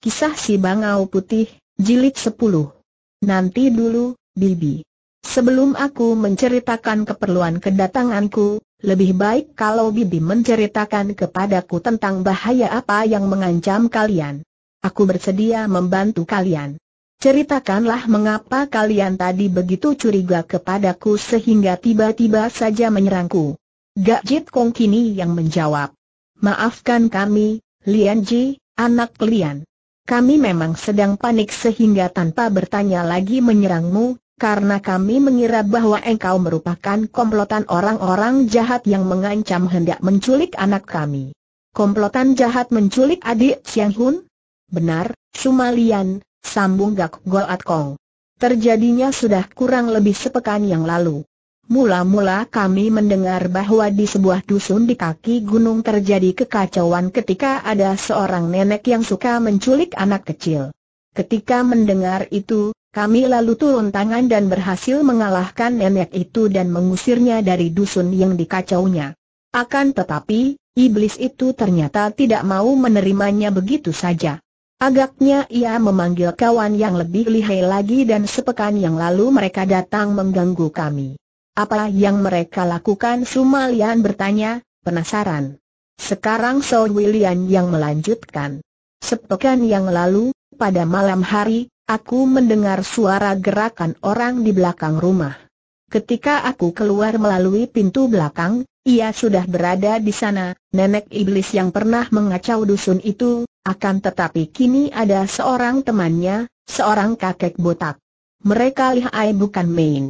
Kisah si Bangau Putih, Jilid 10. Nanti dulu, Bibi. Sebelum aku menceritakan keperluan kedatanganku, lebih baik kalau Bibi menceritakan kepadaku tentang bahaya apa yang mengancam kalian. Aku bersedia membantu kalian. Ceritakanlah mengapa kalian tadi begitu curiga kepadaku sehingga tiba-tiba saja menyerangku. Gak Kong kini yang menjawab. Maafkan kami, Lian Ji, anak Lian kami memang sedang panik sehingga tanpa bertanya lagi menyerangmu, karena kami mengira bahwa engkau merupakan komplotan orang-orang jahat yang mengancam hendak menculik anak kami. Komplotan jahat menculik adik Chiang Hun? Benar, Sumalian, sambung Gak Goat Kong. Terjadinya sudah kurang lebih sepekan yang lalu. Mula-mula kami mendengar bahwa di sebuah dusun di kaki gunung terjadi kekacauan ketika ada seorang nenek yang suka menculik anak kecil. Ketika mendengar itu, kami lalu turun tangan dan berhasil mengalahkan nenek itu dan mengusirnya dari dusun yang dikacaunya. Akan tetapi, iblis itu ternyata tidak mau menerimanya begitu saja. Agaknya ia memanggil kawan yang lebih lihai lagi dan sepekan yang lalu mereka datang mengganggu kami. Apa yang mereka lakukan? Sumalian bertanya, penasaran. Sekarang Saul William yang melanjutkan. Sepekan yang lalu, pada malam hari, aku mendengar suara gerakan orang di belakang rumah. Ketika aku keluar melalui pintu belakang, ia sudah berada di sana, nenek iblis yang pernah mengacau dusun itu, akan tetapi kini ada seorang temannya, seorang kakek botak. Mereka lihai bukan main.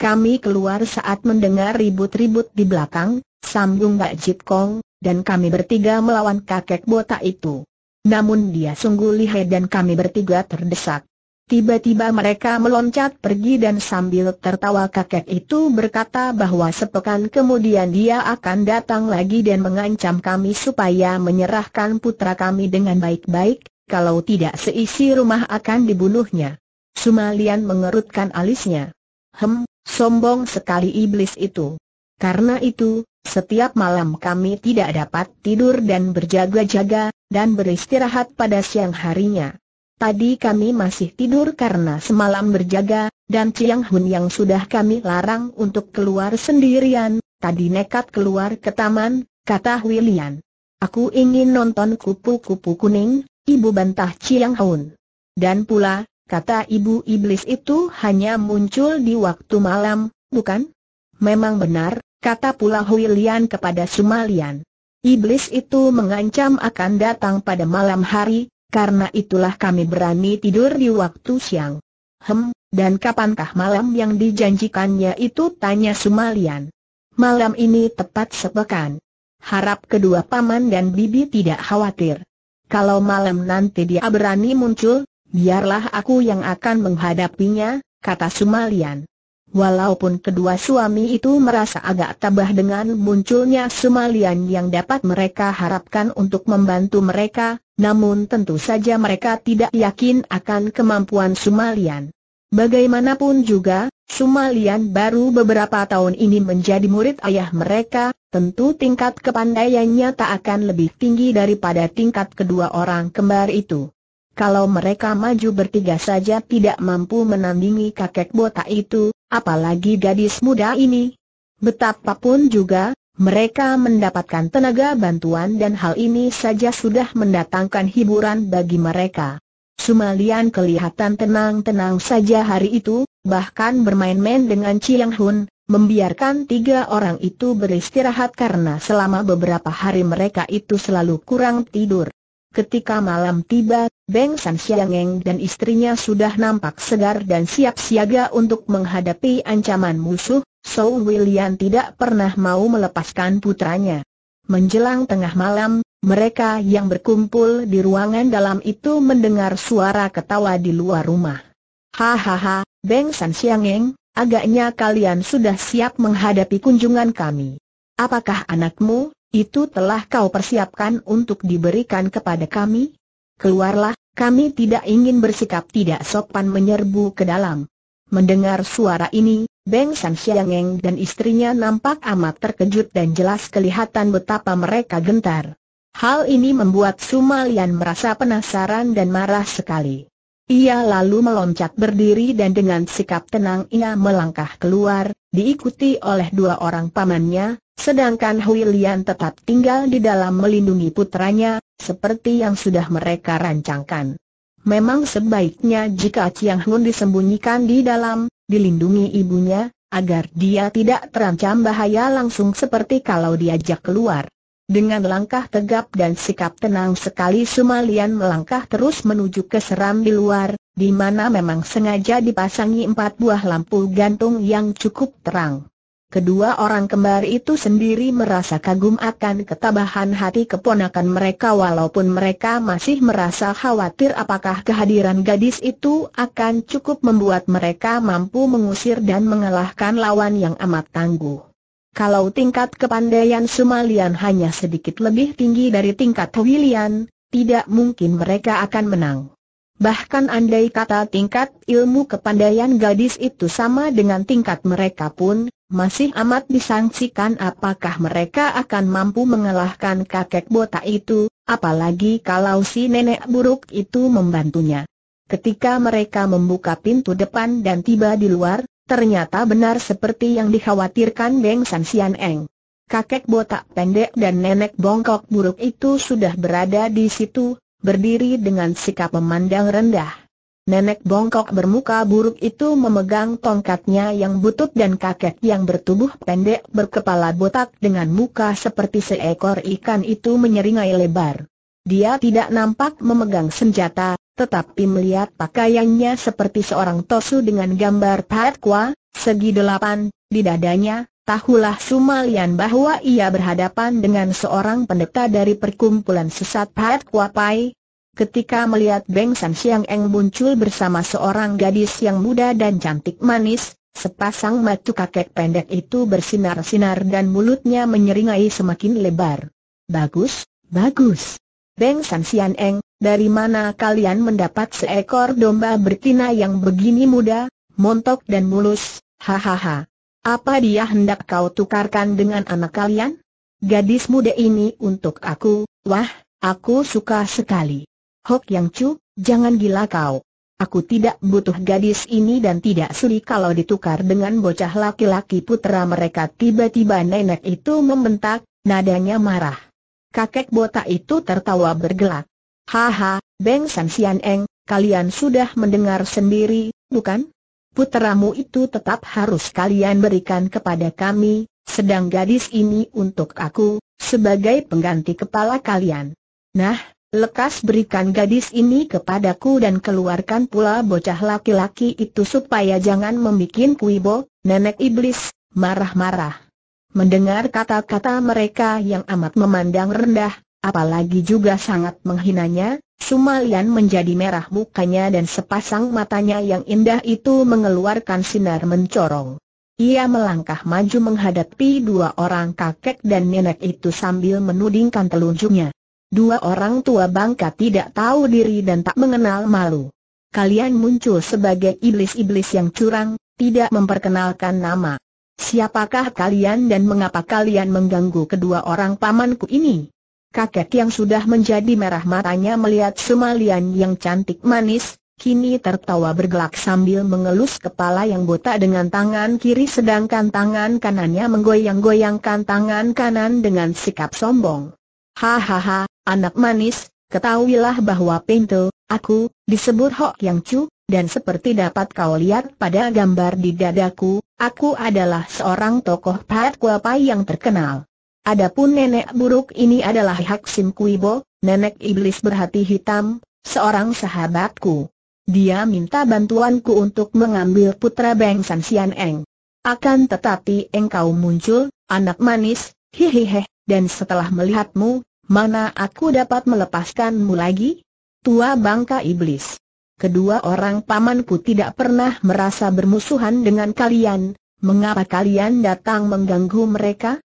Kami keluar saat mendengar ribut-ribut di belakang, sambung Mbak Jip Kong, dan kami bertiga melawan kakek botak itu. Namun dia sungguh lihai dan kami bertiga terdesak. Tiba-tiba mereka meloncat pergi dan sambil tertawa kakek itu berkata bahwa sepekan kemudian dia akan datang lagi dan mengancam kami supaya menyerahkan putra kami dengan baik-baik, kalau tidak seisi rumah akan dibunuhnya. Sumalian mengerutkan alisnya. Hem, Sombong sekali iblis itu. Karena itu, setiap malam kami tidak dapat tidur dan berjaga-jaga, dan beristirahat pada siang harinya. Tadi kami masih tidur karena semalam berjaga, dan Ciang Hun yang sudah kami larang untuk keluar sendirian, tadi nekat keluar ke taman, kata William. Aku ingin nonton kupu-kupu kuning, ibu bantah Ciang Hun. Dan pula, Kata ibu iblis itu hanya muncul di waktu malam, bukan? Memang benar, kata pula Huilian kepada Sumalian. Iblis itu mengancam akan datang pada malam hari, karena itulah kami berani tidur di waktu siang. Hem, dan kapankah malam yang dijanjikannya itu tanya Sumalian. Malam ini tepat sepekan. Harap kedua paman dan bibi tidak khawatir. Kalau malam nanti dia berani muncul, Biarlah aku yang akan menghadapinya, kata Sumalian. Walaupun kedua suami itu merasa agak tabah dengan munculnya Sumalian yang dapat mereka harapkan untuk membantu mereka, namun tentu saja mereka tidak yakin akan kemampuan Sumalian. Bagaimanapun juga, Sumalian baru beberapa tahun ini menjadi murid ayah mereka, tentu tingkat kepandaiannya tak akan lebih tinggi daripada tingkat kedua orang kembar itu kalau mereka maju bertiga saja tidak mampu menandingi kakek botak itu, apalagi gadis muda ini. Betapapun juga, mereka mendapatkan tenaga bantuan dan hal ini saja sudah mendatangkan hiburan bagi mereka. Sumalian kelihatan tenang-tenang saja hari itu, bahkan bermain-main dengan Chiang Hun, membiarkan tiga orang itu beristirahat karena selama beberapa hari mereka itu selalu kurang tidur. Ketika malam tiba, Beng San Siangeng dan istrinya sudah nampak segar dan siap siaga untuk menghadapi ancaman musuh, So William tidak pernah mau melepaskan putranya. Menjelang tengah malam, mereka yang berkumpul di ruangan dalam itu mendengar suara ketawa di luar rumah. Hahaha, Beng San Siangeng, agaknya kalian sudah siap menghadapi kunjungan kami. Apakah anakmu, itu telah kau persiapkan untuk diberikan kepada kami? Keluarlah, kami tidak ingin bersikap tidak sopan menyerbu ke dalam. Mendengar suara ini, Beng San Xiangeng dan istrinya nampak amat terkejut dan jelas kelihatan betapa mereka gentar. Hal ini membuat Sumalian merasa penasaran dan marah sekali. Ia lalu meloncat berdiri dan dengan sikap tenang ia melangkah keluar, diikuti oleh dua orang pamannya, sedangkan Hui Lian tetap tinggal di dalam melindungi putranya, seperti yang sudah mereka rancangkan. Memang sebaiknya jika Chiang Hun disembunyikan di dalam, dilindungi ibunya, agar dia tidak terancam bahaya langsung seperti kalau diajak keluar. Dengan langkah tegap dan sikap tenang sekali Sumalian melangkah terus menuju ke seram di luar, di mana memang sengaja dipasangi empat buah lampu gantung yang cukup terang. Kedua orang kembar itu sendiri merasa kagum akan ketabahan hati keponakan mereka walaupun mereka masih merasa khawatir apakah kehadiran gadis itu akan cukup membuat mereka mampu mengusir dan mengalahkan lawan yang amat tangguh. Kalau tingkat kepandaian Sumalian hanya sedikit lebih tinggi dari tingkat Wilian, tidak mungkin mereka akan menang. Bahkan andai kata tingkat ilmu kepandaian gadis itu sama dengan tingkat mereka pun, masih amat disangsikan apakah mereka akan mampu mengalahkan kakek botak itu, apalagi kalau si nenek buruk itu membantunya. Ketika mereka membuka pintu depan dan tiba di luar, ternyata benar seperti yang dikhawatirkan Beng San Sian Eng. Kakek botak pendek dan nenek bongkok buruk itu sudah berada di situ, berdiri dengan sikap memandang rendah. Nenek bongkok bermuka buruk itu memegang tongkatnya yang butut dan kakek yang bertubuh pendek berkepala botak dengan muka seperti seekor ikan itu menyeringai lebar. Dia tidak nampak memegang senjata, tetapi melihat pakaiannya seperti seorang tosu dengan gambar patkwa, segi delapan, di dadanya, Tahulah Sumalian bahwa ia berhadapan dengan seorang pendeta dari perkumpulan sesat Pat Kuapai. Ketika melihat Beng San Siang Eng muncul bersama seorang gadis yang muda dan cantik manis, sepasang mata kakek pendek itu bersinar-sinar dan mulutnya menyeringai semakin lebar. Bagus, bagus. Beng San Siang Eng, dari mana kalian mendapat seekor domba bertina yang begini muda, montok dan mulus, hahaha. Apa dia hendak kau tukarkan dengan anak kalian? Gadis muda ini untuk aku, wah, aku suka sekali. Hok Yang Chu, jangan gila kau. Aku tidak butuh gadis ini dan tidak sudi kalau ditukar dengan bocah laki-laki putra mereka. Tiba-tiba nenek itu membentak, nadanya marah. Kakek botak itu tertawa bergelak. Haha, Beng San Sian Eng, kalian sudah mendengar sendiri, bukan? puteramu itu tetap harus kalian berikan kepada kami, sedang gadis ini untuk aku, sebagai pengganti kepala kalian. Nah, lekas berikan gadis ini kepadaku dan keluarkan pula bocah laki-laki itu supaya jangan membuat kuibo, nenek iblis, marah-marah. Mendengar kata-kata mereka yang amat memandang rendah, Apalagi juga sangat menghinanya, Sumalian menjadi merah mukanya dan sepasang matanya yang indah itu mengeluarkan sinar mencorong. Ia melangkah maju menghadapi dua orang kakek dan nenek itu sambil menudingkan telunjuknya. Dua orang tua bangka tidak tahu diri dan tak mengenal malu. Kalian muncul sebagai iblis-iblis yang curang, tidak memperkenalkan nama. Siapakah kalian dan mengapa kalian mengganggu kedua orang pamanku ini? Kakek yang sudah menjadi merah matanya melihat Sumalian yang cantik manis, kini tertawa bergelak sambil mengelus kepala yang botak dengan tangan kiri sedangkan tangan kanannya menggoyang-goyangkan tangan kanan dengan sikap sombong. Hahaha, anak manis, ketahuilah bahwa pintu, aku, disebut Hok Yang Chu, dan seperti dapat kau lihat pada gambar di dadaku, aku adalah seorang tokoh Pat Kuapai yang terkenal. Adapun nenek buruk ini adalah Hak Sim Kuibo, nenek iblis berhati hitam, seorang sahabatku. Dia minta bantuanku untuk mengambil putra Beng San Sian Eng. Akan tetapi engkau muncul, anak manis, hehehe, dan setelah melihatmu, mana aku dapat melepaskanmu lagi? Tua bangka iblis. Kedua orang pamanku tidak pernah merasa bermusuhan dengan kalian, mengapa kalian datang mengganggu mereka?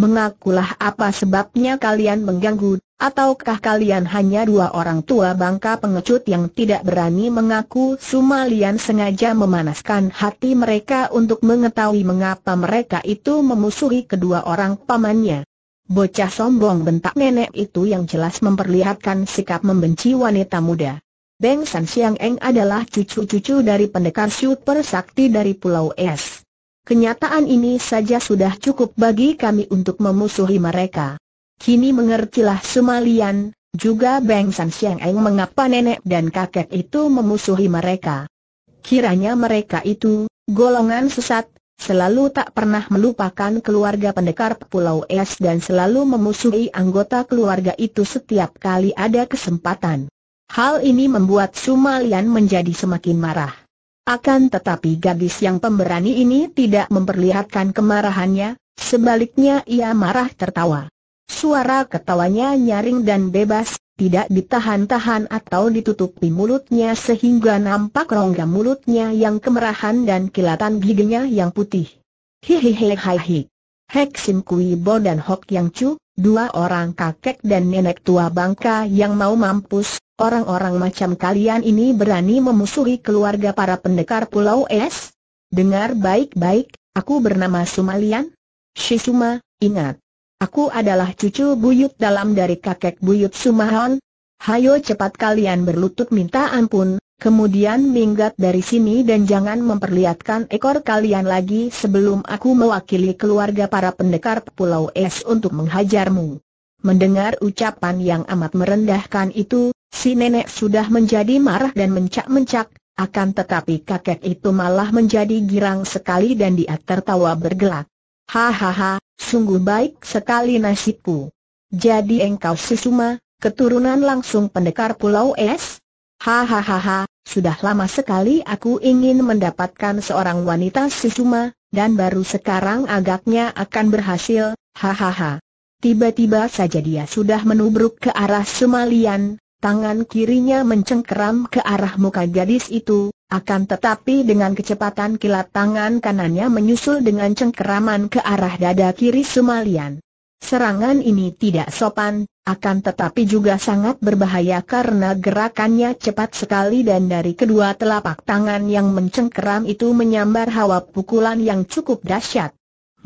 mengakulah apa sebabnya kalian mengganggu, ataukah kalian hanya dua orang tua bangka pengecut yang tidak berani mengaku Sumalian sengaja memanaskan hati mereka untuk mengetahui mengapa mereka itu memusuhi kedua orang pamannya. Bocah sombong bentak nenek itu yang jelas memperlihatkan sikap membenci wanita muda. Beng San Siang Eng adalah cucu-cucu dari pendekar super sakti dari Pulau Es. Kenyataan ini saja sudah cukup bagi kami untuk memusuhi mereka. Kini mengertilah Sumalian, juga Beng San Siang Eng mengapa nenek dan kakek itu memusuhi mereka. Kiranya mereka itu, golongan sesat, selalu tak pernah melupakan keluarga pendekar Pulau Es dan selalu memusuhi anggota keluarga itu setiap kali ada kesempatan. Hal ini membuat Sumalian menjadi semakin marah. Akan tetapi gadis yang pemberani ini tidak memperlihatkan kemarahannya, sebaliknya ia marah tertawa. Suara ketawanya nyaring dan bebas, tidak ditahan-tahan atau ditutupi mulutnya sehingga nampak rongga mulutnya yang kemerahan dan kilatan giginya yang putih. Hihihi hai Hek Sim Kui Bo dan Hok Yang Chu, dua orang kakek dan nenek tua bangka yang mau mampus, orang-orang macam kalian ini berani memusuhi keluarga para pendekar Pulau Es? Dengar baik-baik, aku bernama Sumalian. Shisuma, ingat. Aku adalah cucu buyut dalam dari kakek buyut Sumahon. Hayo cepat kalian berlutut minta ampun, Kemudian minggat dari sini dan jangan memperlihatkan ekor kalian lagi sebelum aku mewakili keluarga para pendekar Pulau Es untuk menghajarmu. Mendengar ucapan yang amat merendahkan itu, si nenek sudah menjadi marah dan mencak-mencak, akan tetapi kakek itu malah menjadi girang sekali dan dia tertawa bergelak. Hahaha, sungguh baik sekali nasibku. Jadi engkau si Suma, keturunan langsung pendekar Pulau Es? Hahaha, sudah lama sekali aku ingin mendapatkan seorang wanita sesuma, dan baru sekarang agaknya akan berhasil, hahaha. Tiba-tiba saja dia sudah menubruk ke arah Sumalian, tangan kirinya mencengkeram ke arah muka gadis itu, akan tetapi dengan kecepatan kilat tangan kanannya menyusul dengan cengkeraman ke arah dada kiri Sumalian. Serangan ini tidak sopan, akan tetapi juga sangat berbahaya karena gerakannya cepat sekali dan dari kedua telapak tangan yang mencengkeram itu menyambar hawa pukulan yang cukup dahsyat.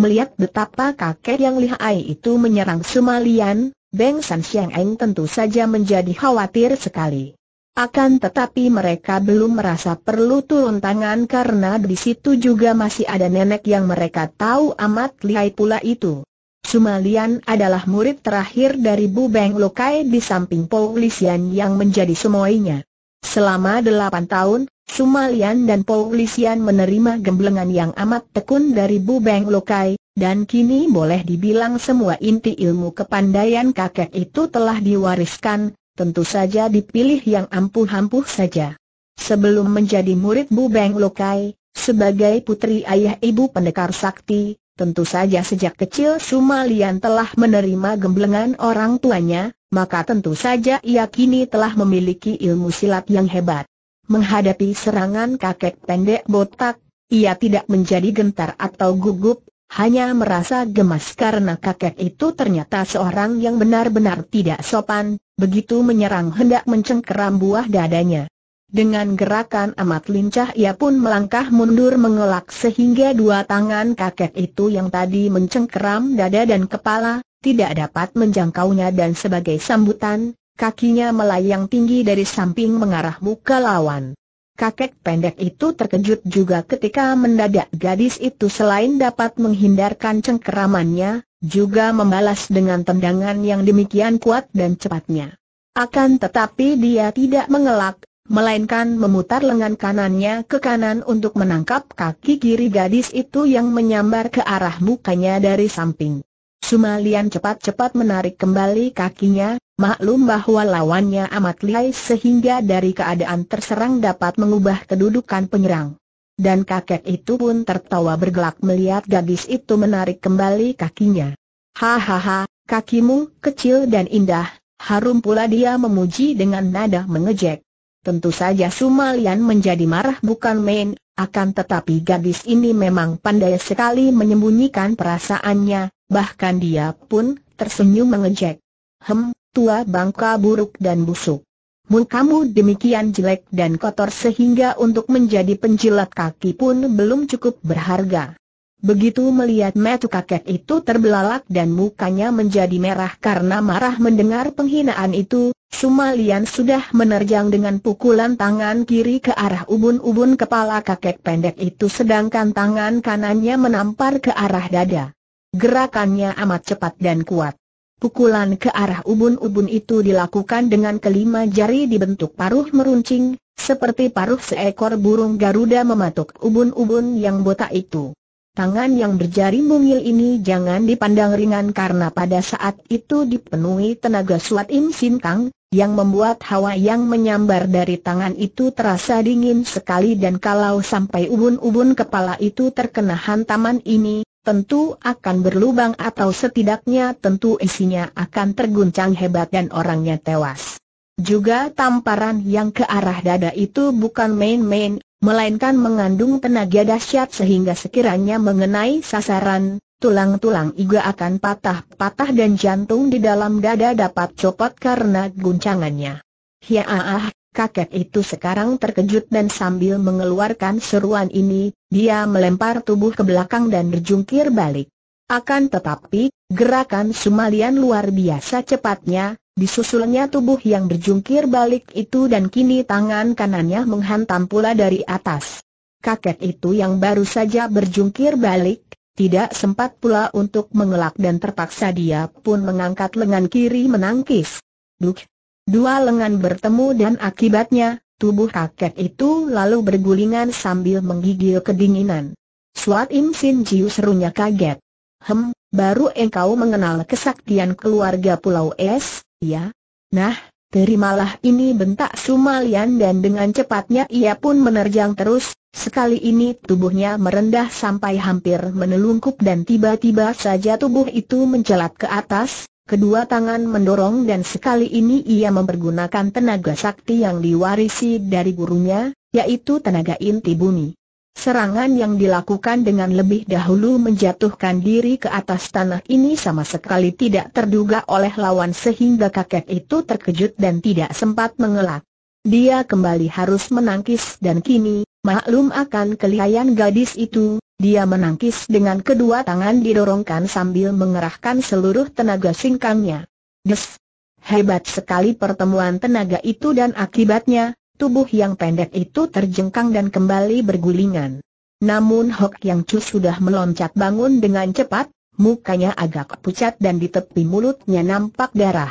Melihat betapa kakek yang lihai itu menyerang Sumalian, Beng San Xiang Eng tentu saja menjadi khawatir sekali. Akan tetapi mereka belum merasa perlu turun tangan karena di situ juga masih ada nenek yang mereka tahu amat lihai pula itu. Sumalian adalah murid terakhir dari Bu Beng Lokai di samping Paulisian yang menjadi semuanya. Selama delapan tahun, Sumalian dan Paulisian menerima gemblengan yang amat tekun dari Bu Beng Lokai, dan kini boleh dibilang semua inti ilmu kepandaian kakek itu telah diwariskan, tentu saja dipilih yang ampuh-ampuh saja. Sebelum menjadi murid Bu Beng Lokai, sebagai putri ayah ibu pendekar sakti, Tentu saja sejak kecil Sumalian telah menerima gemblengan orang tuanya, maka tentu saja ia kini telah memiliki ilmu silat yang hebat. Menghadapi serangan kakek pendek botak, ia tidak menjadi gentar atau gugup, hanya merasa gemas karena kakek itu ternyata seorang yang benar-benar tidak sopan, begitu menyerang hendak mencengkeram buah dadanya. Dengan gerakan amat lincah ia pun melangkah mundur mengelak sehingga dua tangan kakek itu yang tadi mencengkeram dada dan kepala, tidak dapat menjangkaunya dan sebagai sambutan, kakinya melayang tinggi dari samping mengarah muka lawan. Kakek pendek itu terkejut juga ketika mendadak gadis itu selain dapat menghindarkan cengkeramannya, juga membalas dengan tendangan yang demikian kuat dan cepatnya. Akan tetapi dia tidak mengelak, melainkan memutar lengan kanannya ke kanan untuk menangkap kaki kiri gadis itu yang menyambar ke arah mukanya dari samping. Sumalian cepat-cepat menarik kembali kakinya, maklum bahwa lawannya amat lihai sehingga dari keadaan terserang dapat mengubah kedudukan penyerang. Dan kakek itu pun tertawa bergelak melihat gadis itu menarik kembali kakinya. Hahaha, kakimu kecil dan indah, harum pula dia memuji dengan nada mengejek. Tentu saja Sumalian menjadi marah bukan main, akan tetapi gadis ini memang pandai sekali menyembunyikan perasaannya, bahkan dia pun tersenyum mengejek. Hem, tua bangka buruk dan busuk. Mukamu demikian jelek dan kotor sehingga untuk menjadi penjilat kaki pun belum cukup berharga. Begitu melihat metu kakek itu terbelalak dan mukanya menjadi merah karena marah mendengar penghinaan itu, Sumalian sudah menerjang dengan pukulan tangan kiri ke arah ubun-ubun kepala kakek pendek itu sedangkan tangan kanannya menampar ke arah dada. Gerakannya amat cepat dan kuat. Pukulan ke arah ubun-ubun itu dilakukan dengan kelima jari dibentuk paruh meruncing, seperti paruh seekor burung Garuda mematuk ubun-ubun yang botak itu. Tangan yang berjari mungil ini jangan dipandang ringan karena pada saat itu dipenuhi tenaga Suat Im Sin Kang, yang membuat hawa yang menyambar dari tangan itu terasa dingin sekali dan kalau sampai ubun-ubun kepala itu terkena hantaman ini, tentu akan berlubang atau setidaknya tentu isinya akan terguncang hebat dan orangnya tewas. Juga tamparan yang ke arah dada itu bukan main-main, melainkan mengandung tenaga dahsyat sehingga sekiranya mengenai sasaran, tulang-tulang iga akan patah-patah dan jantung di dalam dada dapat copot karena guncangannya. Ya ah, kakek itu sekarang terkejut dan sambil mengeluarkan seruan ini, dia melempar tubuh ke belakang dan berjungkir balik. Akan tetapi, gerakan Sumalian luar biasa cepatnya, disusulnya tubuh yang berjungkir balik itu dan kini tangan kanannya menghantam pula dari atas. Kakek itu yang baru saja berjungkir balik, tidak sempat pula untuk mengelak dan terpaksa dia pun mengangkat lengan kiri menangkis. Duk! Dua lengan bertemu dan akibatnya, tubuh kakek itu lalu bergulingan sambil menggigil kedinginan. Suat Im Sin Jiu serunya kaget. Hem, baru engkau mengenal kesaktian keluarga Pulau Es, ya? Nah, Terimalah ini bentak Sumalian dan dengan cepatnya ia pun menerjang terus, sekali ini tubuhnya merendah sampai hampir menelungkup dan tiba-tiba saja tubuh itu mencelat ke atas, kedua tangan mendorong dan sekali ini ia mempergunakan tenaga sakti yang diwarisi dari gurunya, yaitu tenaga inti bumi. Serangan yang dilakukan dengan lebih dahulu menjatuhkan diri ke atas tanah ini sama sekali tidak terduga oleh lawan sehingga kakek itu terkejut dan tidak sempat mengelak. Dia kembali harus menangkis dan kini, maklum akan kelihayan gadis itu, dia menangkis dengan kedua tangan didorongkan sambil mengerahkan seluruh tenaga singkangnya. Des! Hebat sekali pertemuan tenaga itu dan akibatnya, Tubuh yang pendek itu terjengkang dan kembali bergulingan. Namun Hok Yang Chu sudah meloncat bangun dengan cepat, mukanya agak pucat dan di tepi mulutnya nampak darah.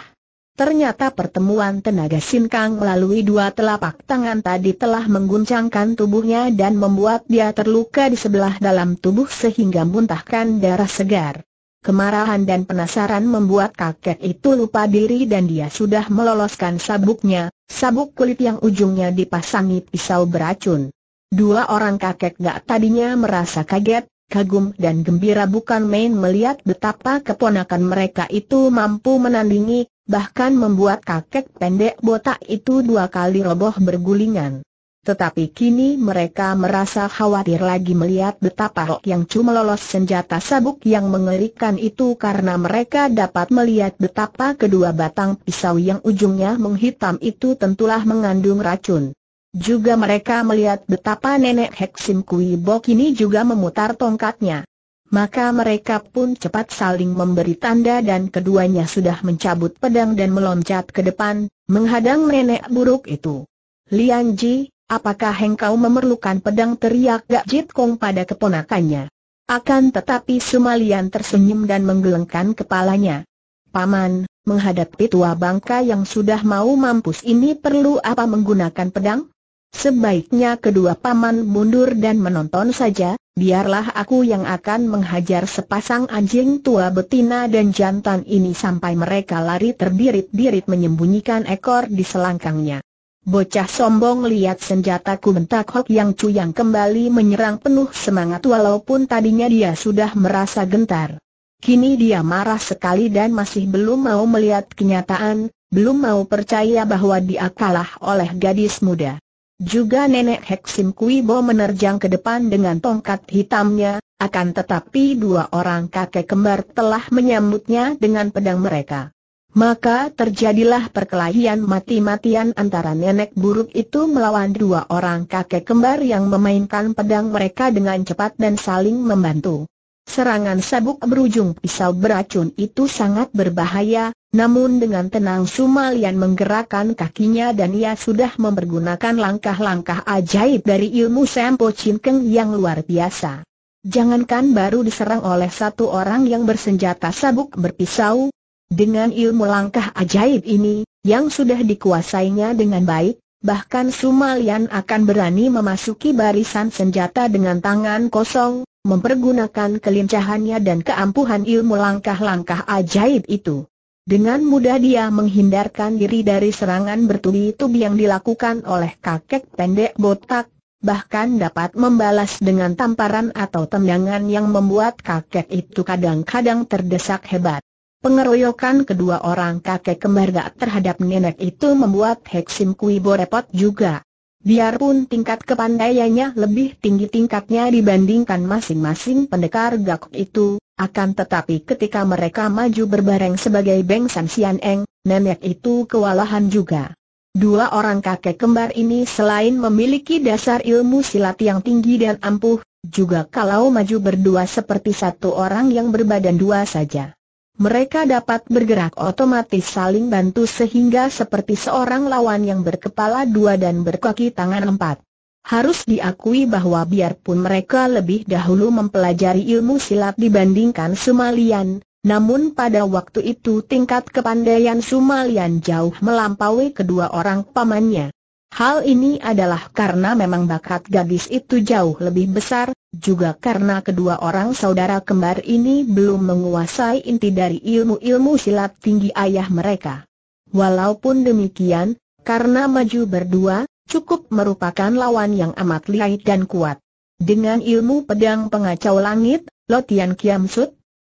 Ternyata pertemuan tenaga sinkang melalui dua telapak tangan tadi telah mengguncangkan tubuhnya dan membuat dia terluka di sebelah dalam tubuh sehingga muntahkan darah segar. Kemarahan dan penasaran membuat kakek itu lupa diri dan dia sudah meloloskan sabuknya, sabuk kulit yang ujungnya dipasangi pisau beracun. Dua orang kakek gak tadinya merasa kaget, kagum dan gembira bukan main melihat betapa keponakan mereka itu mampu menandingi, bahkan membuat kakek pendek botak itu dua kali roboh bergulingan. Tetapi kini mereka merasa khawatir lagi melihat betapa Hok yang cuma lolos senjata sabuk yang mengerikan itu karena mereka dapat melihat betapa kedua batang pisau yang ujungnya menghitam itu tentulah mengandung racun. Juga mereka melihat betapa nenek Heksim Bok ini juga memutar tongkatnya. Maka mereka pun cepat saling memberi tanda dan keduanya sudah mencabut pedang dan meloncat ke depan, menghadang nenek buruk itu. Lian Ji, Apakah engkau memerlukan pedang teriak Gak Jit Kong pada keponakannya? Akan tetapi Sumalian tersenyum dan menggelengkan kepalanya. Paman, menghadapi tua bangka yang sudah mau mampus ini perlu apa menggunakan pedang? Sebaiknya kedua paman mundur dan menonton saja, biarlah aku yang akan menghajar sepasang anjing tua betina dan jantan ini sampai mereka lari terbirit-birit menyembunyikan ekor di selangkangnya. Bocah sombong lihat senjataku bentak Hok Yang Cu yang kembali menyerang penuh semangat walaupun tadinya dia sudah merasa gentar. Kini dia marah sekali dan masih belum mau melihat kenyataan, belum mau percaya bahwa dia kalah oleh gadis muda. Juga nenek Heksim Bo menerjang ke depan dengan tongkat hitamnya, akan tetapi dua orang kakek kembar telah menyambutnya dengan pedang mereka. Maka terjadilah perkelahian mati-matian antara nenek buruk itu melawan dua orang kakek kembar yang memainkan pedang mereka dengan cepat dan saling membantu. Serangan sabuk berujung pisau beracun itu sangat berbahaya, namun dengan tenang Sumalian menggerakkan kakinya dan ia sudah mempergunakan langkah-langkah ajaib dari ilmu Sempo Cinkeng yang luar biasa. Jangankan baru diserang oleh satu orang yang bersenjata sabuk berpisau, dengan ilmu langkah ajaib ini, yang sudah dikuasainya dengan baik, bahkan Sumalian akan berani memasuki barisan senjata dengan tangan kosong, mempergunakan kelincahannya dan keampuhan ilmu langkah-langkah ajaib itu. Dengan mudah dia menghindarkan diri dari serangan bertubi-tubi yang dilakukan oleh kakek pendek botak, bahkan dapat membalas dengan tamparan atau tendangan yang membuat kakek itu kadang-kadang terdesak hebat. Pengeroyokan kedua orang kakek kembar Gak terhadap nenek itu membuat Heksim Kuibo repot juga. Biarpun tingkat kepandaiannya lebih tinggi tingkatnya dibandingkan masing-masing pendekar Gak itu, akan tetapi ketika mereka maju berbareng sebagai Beng San Sian Eng, nenek itu kewalahan juga. Dua orang kakek kembar ini selain memiliki dasar ilmu silat yang tinggi dan ampuh, juga kalau maju berdua seperti satu orang yang berbadan dua saja mereka dapat bergerak otomatis saling bantu sehingga seperti seorang lawan yang berkepala dua dan berkaki tangan empat. Harus diakui bahwa biarpun mereka lebih dahulu mempelajari ilmu silat dibandingkan Sumalian, namun pada waktu itu tingkat kepandaian Sumalian jauh melampaui kedua orang pamannya. Hal ini adalah karena memang bakat gadis itu jauh lebih besar, juga karena kedua orang saudara kembar ini belum menguasai inti dari ilmu-ilmu silat tinggi ayah mereka. Walaupun demikian, karena maju berdua, cukup merupakan lawan yang amat lihai dan kuat. Dengan ilmu pedang pengacau langit, Lotian Kiam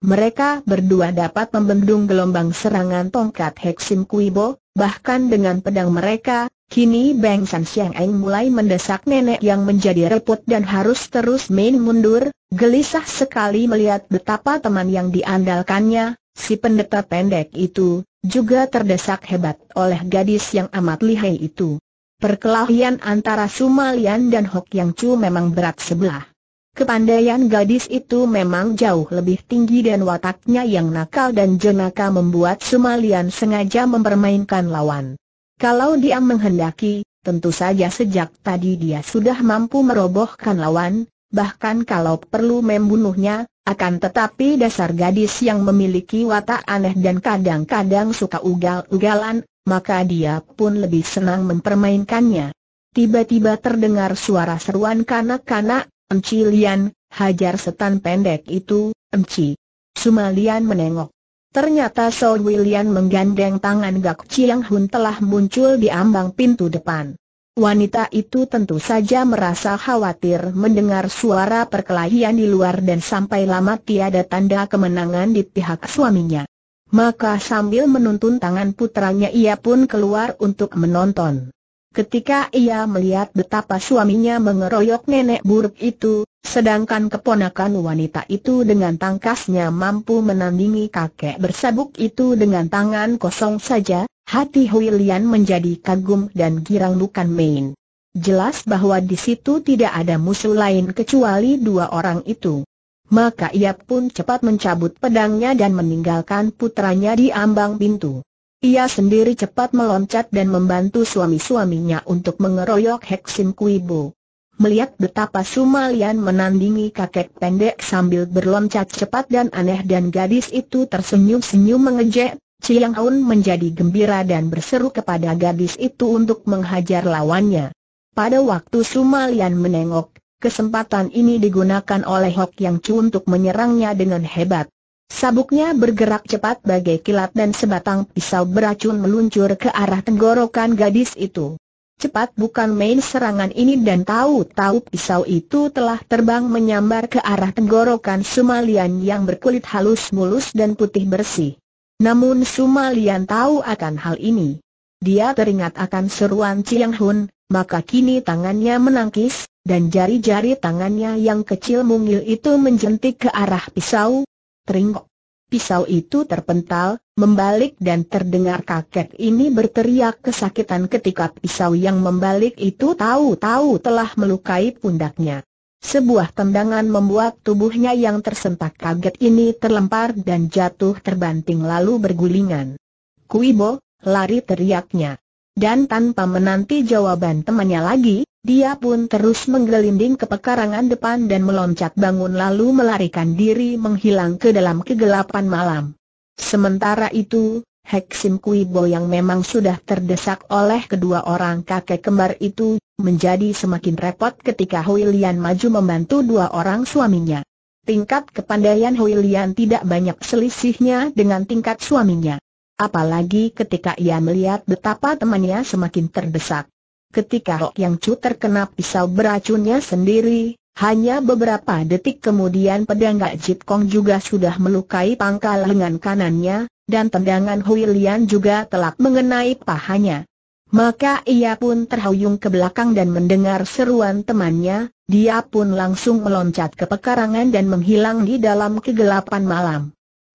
mereka berdua dapat membendung gelombang serangan tongkat Heksim Kuibo, bahkan dengan pedang mereka, Kini Beng San Siang Eng mulai mendesak nenek yang menjadi repot dan harus terus main mundur, gelisah sekali melihat betapa teman yang diandalkannya, si pendeta pendek itu, juga terdesak hebat oleh gadis yang amat lihai itu. Perkelahian antara Sumalian dan Hok Yang Chu memang berat sebelah. Kepandaian gadis itu memang jauh lebih tinggi dan wataknya yang nakal dan jenaka membuat Sumalian sengaja mempermainkan lawan. Kalau dia menghendaki, tentu saja sejak tadi dia sudah mampu merobohkan lawan, bahkan kalau perlu membunuhnya, akan tetapi dasar gadis yang memiliki watak aneh dan kadang-kadang suka ugal-ugalan, maka dia pun lebih senang mempermainkannya. Tiba-tiba terdengar suara seruan kanak-kanak, lian, hajar setan pendek itu, Enci. Sumalian menengok Ternyata So William menggandeng tangan Gak Chiang Hun telah muncul di ambang pintu depan. Wanita itu tentu saja merasa khawatir mendengar suara perkelahian di luar dan sampai lama tiada tanda kemenangan di pihak suaminya. Maka sambil menuntun tangan putranya ia pun keluar untuk menonton. Ketika ia melihat betapa suaminya mengeroyok nenek buruk itu, Sedangkan keponakan wanita itu dengan tangkasnya mampu menandingi kakek bersabuk itu dengan tangan kosong saja, hati Huilian menjadi kagum dan girang bukan main. Jelas bahwa di situ tidak ada musuh lain kecuali dua orang itu. Maka ia pun cepat mencabut pedangnya dan meninggalkan putranya di ambang pintu. Ia sendiri cepat meloncat dan membantu suami-suaminya untuk mengeroyok Heksim Kuibo melihat betapa Sumalian menandingi kakek pendek sambil berloncat cepat dan aneh dan gadis itu tersenyum-senyum mengejek, Chiang Aun menjadi gembira dan berseru kepada gadis itu untuk menghajar lawannya. Pada waktu Sumalian menengok, kesempatan ini digunakan oleh Hok Yang Chu untuk menyerangnya dengan hebat. Sabuknya bergerak cepat bagai kilat dan sebatang pisau beracun meluncur ke arah tenggorokan gadis itu. Cepat bukan main serangan ini dan tahu-tahu pisau itu telah terbang menyambar ke arah tenggorokan Sumalian yang berkulit halus mulus dan putih bersih. Namun Sumalian tahu akan hal ini. Dia teringat akan seruan Chiang Hun, maka kini tangannya menangkis, dan jari-jari tangannya yang kecil mungil itu menjentik ke arah pisau. Teringok. Pisau itu terpental, membalik dan terdengar kakek ini berteriak kesakitan ketika pisau yang membalik itu tahu-tahu telah melukai pundaknya. Sebuah tendangan membuat tubuhnya yang tersentak kaget ini terlempar dan jatuh terbanting lalu bergulingan. Kuibo, lari teriaknya. Dan tanpa menanti jawaban temannya lagi, dia pun terus menggelinding ke pekarangan depan dan meloncat bangun lalu melarikan diri menghilang ke dalam kegelapan malam. Sementara itu, Kui Kuibo yang memang sudah terdesak oleh kedua orang kakek kembar itu, menjadi semakin repot ketika Huilian maju membantu dua orang suaminya. Tingkat kepandaian Huilian tidak banyak selisihnya dengan tingkat suaminya. Apalagi ketika ia melihat betapa temannya semakin terdesak ketika Hok Yang Chu terkena pisau beracunnya sendiri, hanya beberapa detik kemudian pedang Gak Jit Kong juga sudah melukai pangkal lengan kanannya, dan tendangan Hui Lian juga telah mengenai pahanya. Maka ia pun terhuyung ke belakang dan mendengar seruan temannya, dia pun langsung meloncat ke pekarangan dan menghilang di dalam kegelapan malam.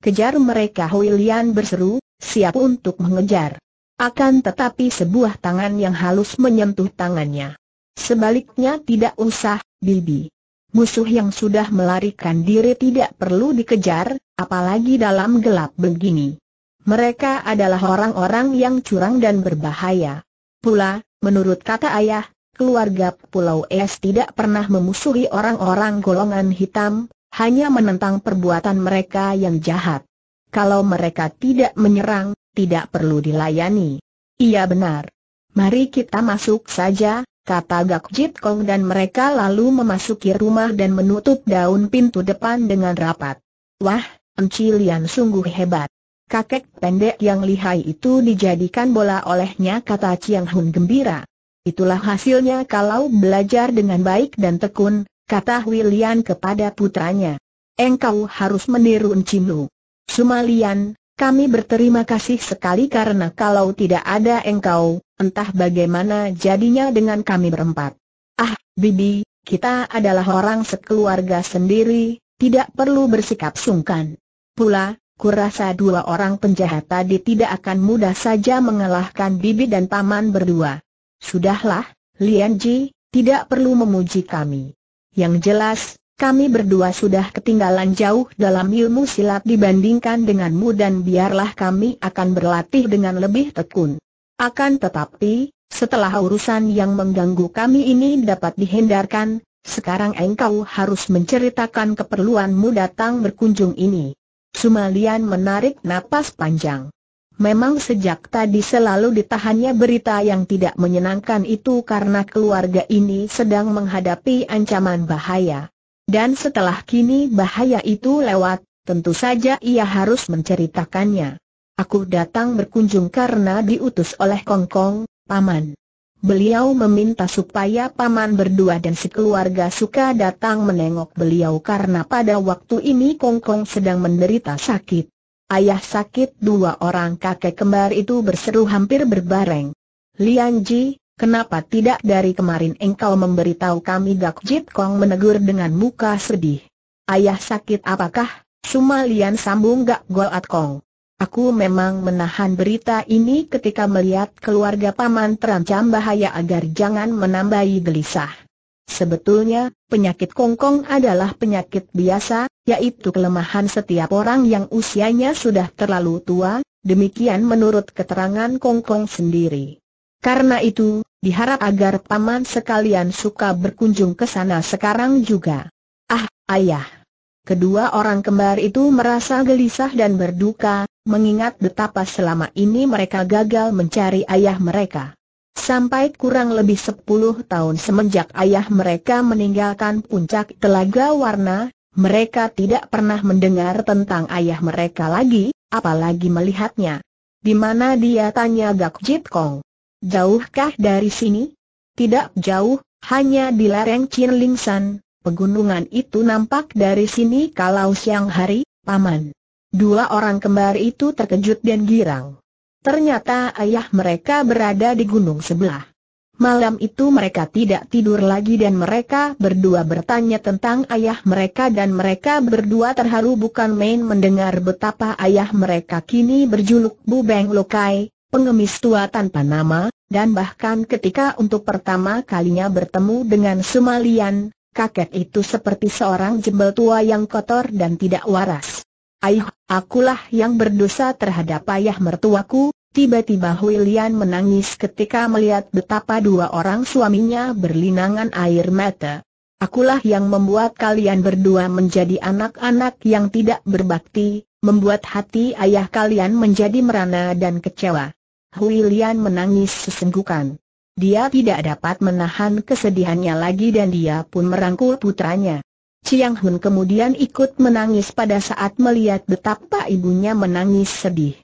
Kejar mereka Hui Lian berseru, siap untuk mengejar. Akan tetapi sebuah tangan yang halus menyentuh tangannya. Sebaliknya tidak usah, Bibi. Musuh yang sudah melarikan diri tidak perlu dikejar, apalagi dalam gelap begini. Mereka adalah orang-orang yang curang dan berbahaya. Pula, menurut kata ayah, keluarga Pulau Es tidak pernah memusuhi orang-orang golongan hitam, hanya menentang perbuatan mereka yang jahat. Kalau mereka tidak menyerang, tidak perlu dilayani. Iya benar. Mari kita masuk saja, kata Gak Jit Kong dan mereka lalu memasuki rumah dan menutup daun pintu depan dengan rapat. Wah, Encilian sungguh hebat. Kakek pendek yang lihai itu dijadikan bola olehnya kata Chiang Hun gembira. Itulah hasilnya kalau belajar dengan baik dan tekun, kata William kepada putranya. Engkau harus meniru Encimu. Sumalian, kami berterima kasih sekali karena kalau tidak ada engkau, entah bagaimana jadinya dengan kami berempat. Ah, Bibi, kita adalah orang sekeluarga sendiri, tidak perlu bersikap sungkan. Pula, kurasa dua orang penjahat tadi tidak akan mudah saja mengalahkan Bibi dan Paman berdua. Sudahlah, Lian Ji, tidak perlu memuji kami. Yang jelas, kami berdua sudah ketinggalan jauh dalam ilmu silat dibandingkan denganmu dan biarlah kami akan berlatih dengan lebih tekun. Akan tetapi, setelah urusan yang mengganggu kami ini dapat dihindarkan, sekarang engkau harus menceritakan keperluanmu datang berkunjung ini. Sumalian menarik napas panjang. Memang sejak tadi selalu ditahannya berita yang tidak menyenangkan itu karena keluarga ini sedang menghadapi ancaman bahaya. Dan setelah kini bahaya itu lewat, tentu saja ia harus menceritakannya. Aku datang berkunjung karena diutus oleh Kongkong, Paman. Beliau meminta supaya Paman berdua dan sekeluarga suka datang menengok beliau karena pada waktu ini Kongkong sedang menderita sakit. Ayah sakit dua orang kakek kembar itu berseru hampir berbareng. Lian Ji, Kenapa tidak dari kemarin engkau memberitahu kami Gak Jit Kong menegur dengan muka sedih. Ayah sakit apakah? Sumalian sambung Gak goat Kong. Aku memang menahan berita ini ketika melihat keluarga paman terancam bahaya agar jangan menambahi gelisah. Sebetulnya, penyakit kongkong adalah penyakit biasa, yaitu kelemahan setiap orang yang usianya sudah terlalu tua, demikian menurut keterangan kongkong sendiri. Karena itu, diharap agar paman sekalian suka berkunjung ke sana sekarang juga. Ah, ayah. Kedua orang kembar itu merasa gelisah dan berduka, mengingat betapa selama ini mereka gagal mencari ayah mereka. Sampai kurang lebih sepuluh tahun semenjak ayah mereka meninggalkan puncak telaga warna, mereka tidak pernah mendengar tentang ayah mereka lagi, apalagi melihatnya. Di mana dia tanya Gak Jit Kong. Jauhkah dari sini? Tidak jauh, hanya di lereng Chinlingsan, pegunungan itu nampak dari sini kalau siang hari, paman. Dua orang kembar itu terkejut dan girang. Ternyata ayah mereka berada di gunung sebelah. Malam itu mereka tidak tidur lagi dan mereka berdua bertanya tentang ayah mereka dan mereka berdua terharu bukan main mendengar betapa ayah mereka kini berjuluk bu Bubeng Lokai, pengemis tua tanpa nama, dan bahkan ketika untuk pertama kalinya bertemu dengan Sumalian, kakek itu seperti seorang jembel tua yang kotor dan tidak waras. Ayuh, akulah yang berdosa terhadap ayah mertuaku, Tiba-tiba Huilian menangis ketika melihat betapa dua orang suaminya berlinangan air mata. Akulah yang membuat kalian berdua menjadi anak-anak yang tidak berbakti, membuat hati ayah kalian menjadi merana dan kecewa. Hui menangis sesenggukan. Dia tidak dapat menahan kesedihannya lagi dan dia pun merangkul putranya. Chiang Hun kemudian ikut menangis pada saat melihat betapa ibunya menangis sedih.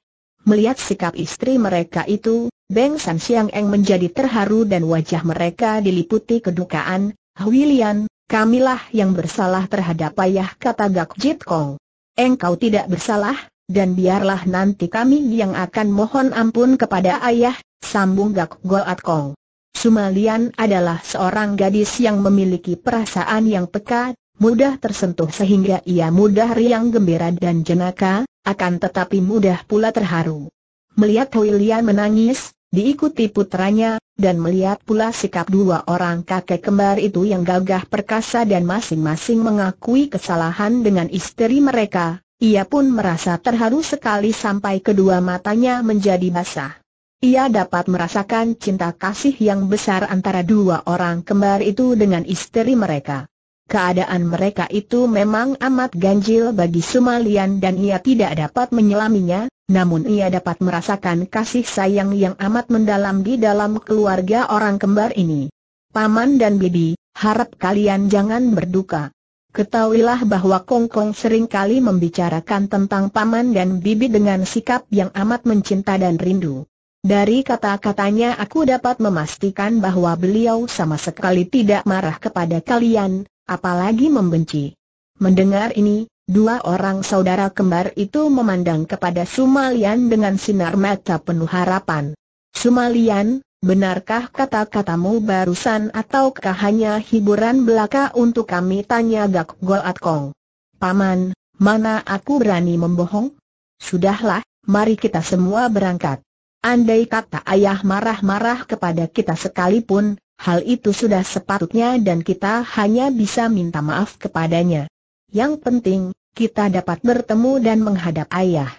Melihat sikap istri mereka itu, Beng San Siang Eng menjadi terharu dan wajah mereka diliputi kedukaan. Hui Lian, kamilah yang bersalah terhadap ayah kata Gak Jit Kong engkau tidak bersalah, dan biarlah nanti kami yang akan mohon ampun kepada ayah, sambung Gak Goat Kong. Sumalian adalah seorang gadis yang memiliki perasaan yang peka, mudah tersentuh sehingga ia mudah riang gembira dan jenaka, akan tetapi mudah pula terharu. Melihat Huilian menangis, diikuti putranya, dan melihat pula sikap dua orang kakek kembar itu yang gagah perkasa dan masing-masing mengakui kesalahan dengan istri mereka, ia pun merasa terharu sekali sampai kedua matanya menjadi basah. Ia dapat merasakan cinta kasih yang besar antara dua orang kembar itu dengan istri mereka. Keadaan mereka itu memang amat ganjil bagi Sumalian dan ia tidak dapat menyelaminya, namun ia dapat merasakan kasih sayang yang amat mendalam di dalam keluarga orang kembar ini. Paman dan Bibi, harap kalian jangan berduka. Ketahuilah bahwa Kongkong seringkali membicarakan tentang Paman dan Bibi dengan sikap yang amat mencinta dan rindu. Dari kata-katanya aku dapat memastikan bahwa beliau sama sekali tidak marah kepada kalian, apalagi membenci. Mendengar ini, Dua orang saudara kembar itu memandang kepada Sumalian dengan sinar mata penuh harapan. Sumalian, benarkah kata-katamu barusan ataukah hanya hiburan belaka untuk kami tanya Gak Goat Kong? Paman, mana aku berani membohong? Sudahlah, mari kita semua berangkat. Andai kata ayah marah-marah kepada kita sekalipun, hal itu sudah sepatutnya dan kita hanya bisa minta maaf kepadanya. Yang penting, kita dapat bertemu dan menghadap ayah.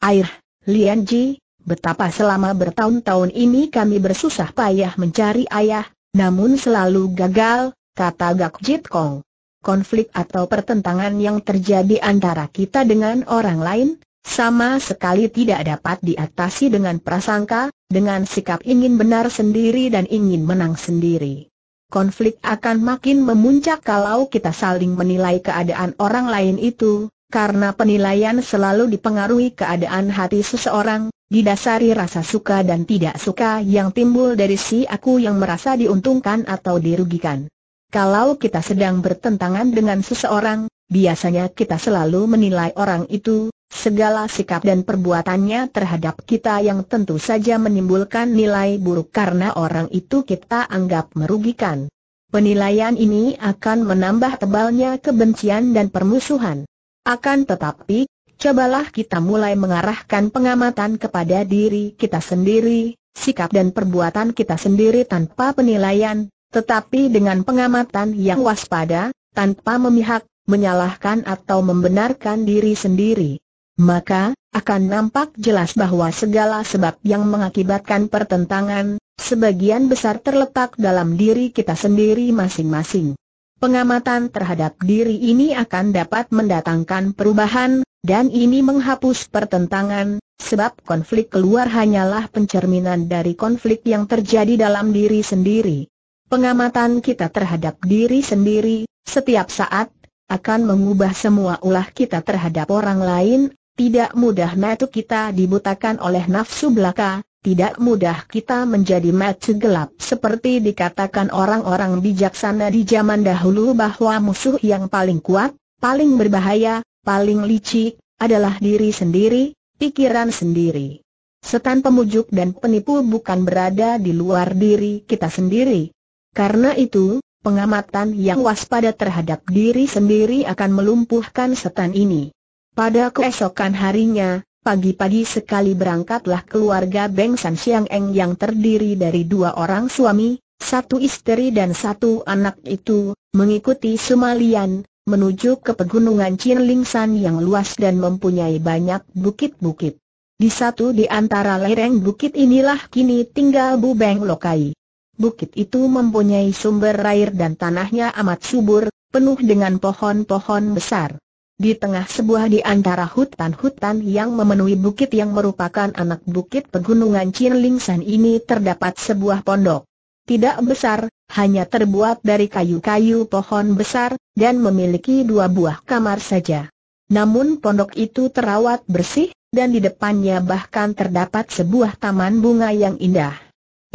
Air, Lian Ji, betapa selama bertahun-tahun ini kami bersusah payah mencari ayah, namun selalu gagal, kata Gak Jit Kong. Konflik atau pertentangan yang terjadi antara kita dengan orang lain, sama sekali tidak dapat diatasi dengan prasangka, dengan sikap ingin benar sendiri dan ingin menang sendiri konflik akan makin memuncak kalau kita saling menilai keadaan orang lain itu, karena penilaian selalu dipengaruhi keadaan hati seseorang, didasari rasa suka dan tidak suka yang timbul dari si aku yang merasa diuntungkan atau dirugikan. Kalau kita sedang bertentangan dengan seseorang, biasanya kita selalu menilai orang itu, Segala sikap dan perbuatannya terhadap kita yang tentu saja menimbulkan nilai buruk karena orang itu kita anggap merugikan. Penilaian ini akan menambah tebalnya kebencian dan permusuhan. Akan tetapi, cobalah kita mulai mengarahkan pengamatan kepada diri kita sendiri, sikap dan perbuatan kita sendiri tanpa penilaian, tetapi dengan pengamatan yang waspada, tanpa memihak, menyalahkan atau membenarkan diri sendiri maka, akan nampak jelas bahwa segala sebab yang mengakibatkan pertentangan, sebagian besar terletak dalam diri kita sendiri masing-masing. Pengamatan terhadap diri ini akan dapat mendatangkan perubahan, dan ini menghapus pertentangan, sebab konflik keluar hanyalah pencerminan dari konflik yang terjadi dalam diri sendiri. Pengamatan kita terhadap diri sendiri, setiap saat, akan mengubah semua ulah kita terhadap orang lain, tidak mudah metu kita dibutakan oleh nafsu belaka, tidak mudah kita menjadi metu gelap seperti dikatakan orang-orang bijaksana di zaman dahulu bahwa musuh yang paling kuat, paling berbahaya, paling licik, adalah diri sendiri, pikiran sendiri. Setan pemujuk dan penipu bukan berada di luar diri kita sendiri. Karena itu, pengamatan yang waspada terhadap diri sendiri akan melumpuhkan setan ini. Pada keesokan harinya, pagi-pagi sekali berangkatlah keluarga Beng San Siang Eng yang terdiri dari dua orang suami, satu istri dan satu anak itu, mengikuti Sumalian, menuju ke pegunungan Chin Ling San yang luas dan mempunyai banyak bukit-bukit. Di satu di antara lereng bukit inilah kini tinggal Bu Beng Lokai. Bukit itu mempunyai sumber air dan tanahnya amat subur, penuh dengan pohon-pohon besar. Di tengah sebuah di antara hutan-hutan yang memenuhi bukit yang merupakan anak bukit pegunungan San ini terdapat sebuah pondok. Tidak besar, hanya terbuat dari kayu-kayu pohon besar, dan memiliki dua buah kamar saja. Namun pondok itu terawat bersih, dan di depannya bahkan terdapat sebuah taman bunga yang indah.